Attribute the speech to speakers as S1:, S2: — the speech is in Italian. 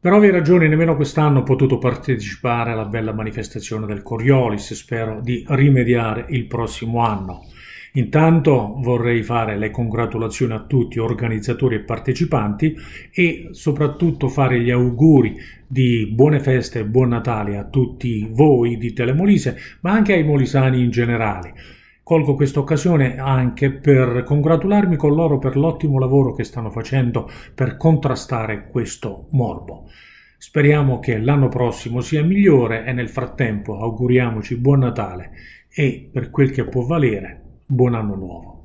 S1: Per ovvie ragioni nemmeno quest'anno ho potuto partecipare alla bella manifestazione del Coriolis, spero di rimediare il prossimo anno. Intanto vorrei fare le congratulazioni a tutti organizzatori e partecipanti e soprattutto fare gli auguri di buone feste e buon Natale a tutti voi di Telemolise, ma anche ai molisani in generale. Colgo questa occasione anche per congratularmi con loro per l'ottimo lavoro che stanno facendo per contrastare questo morbo. Speriamo che l'anno prossimo sia migliore e nel frattempo auguriamoci buon Natale e, per quel che può valere, buon anno nuovo.